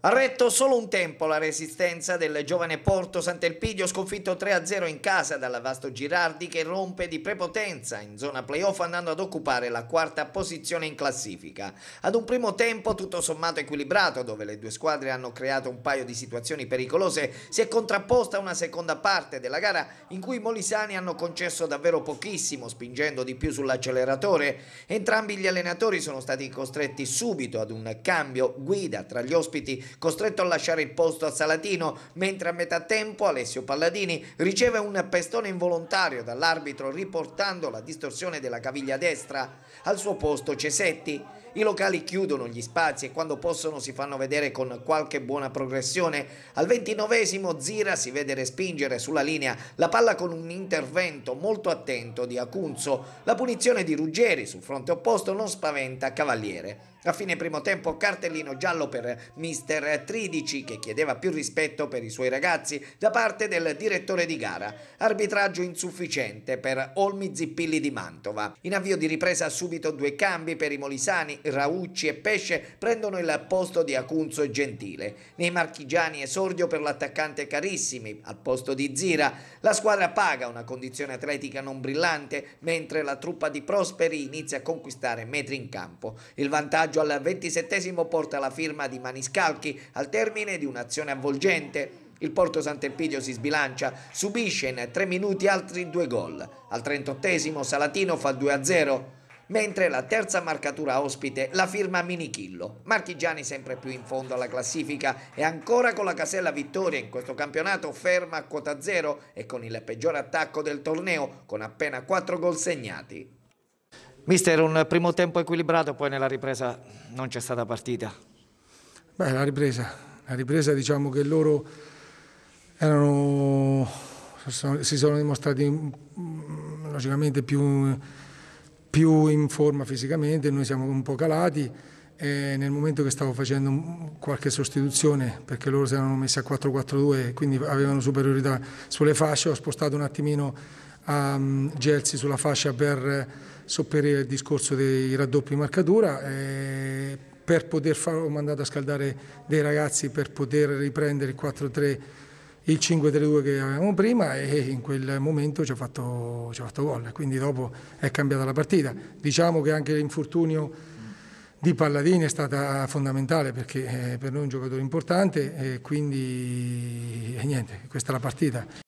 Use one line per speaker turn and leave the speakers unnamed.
Ha retto solo un tempo la resistenza del giovane Porto Sant'Elpidio sconfitto 3-0 in casa dalla Vasto Girardi che rompe di prepotenza in zona playoff andando ad occupare la quarta posizione in classifica. Ad un primo tempo tutto sommato equilibrato dove le due squadre hanno creato un paio di situazioni pericolose si è contrapposta una seconda parte della gara in cui i molisani hanno concesso davvero pochissimo spingendo di più sull'acceleratore. Entrambi gli allenatori sono stati costretti subito ad un cambio guida tra gli ospiti costretto a lasciare il posto a Salatino, mentre a metà tempo Alessio Palladini riceve un pestone involontario dall'arbitro riportando la distorsione della caviglia destra. Al suo posto Cesetti. I locali chiudono gli spazi e quando possono si fanno vedere con qualche buona progressione. Al ventinovesimo Zira si vede respingere sulla linea la palla con un intervento molto attento di Acunzo. La punizione di Ruggeri sul fronte opposto non spaventa Cavaliere. A fine primo tempo cartellino giallo per mister Tridici che chiedeva più rispetto per i suoi ragazzi da parte del direttore di gara. Arbitraggio insufficiente per Olmi Zippilli di Mantova. In avvio di ripresa subito due cambi per i Molisani, Raucci e Pesce prendono il posto di Acunzo e Gentile. Nei marchigiani esordio per l'attaccante Carissimi al posto di Zira. La squadra paga una condizione atletica non brillante, mentre la truppa di Prosperi inizia a conquistare metri in campo. Il vantaggio al 27 porta la firma di Maniscalchi al termine di un'azione avvolgente. Il Porto Sant'Elpidio si sbilancia, subisce in tre minuti altri due gol. Al 38 Salatino fa 2-0 mentre la terza marcatura ospite la firma Minichillo. Marchigiani sempre più in fondo alla classifica e ancora con la casella vittoria in questo campionato ferma a quota zero e con il peggior attacco del torneo con appena quattro gol segnati. Mister, un primo tempo equilibrato, poi nella ripresa non c'è stata partita. Beh, la ripresa, la ripresa
diciamo che loro erano, si sono dimostrati mm, logicamente più più in forma fisicamente, noi siamo un po' calati e nel momento che stavo facendo qualche sostituzione, perché loro si erano messi a 4-4-2 quindi avevano superiorità sulle fasce, ho spostato un attimino a ehm, Gelsi sulla fascia per sopperire il discorso dei raddoppi in marcatura. per poter fare, ho mandato a scaldare dei ragazzi per poter riprendere il 4-3 il 5-3-2 che avevamo prima e in quel momento ci ha fatto, ci ha fatto gol. Quindi dopo è cambiata la partita. Diciamo che anche l'infortunio di Palladini è stata fondamentale perché eh, per noi è un giocatore importante e quindi e niente, questa è la partita.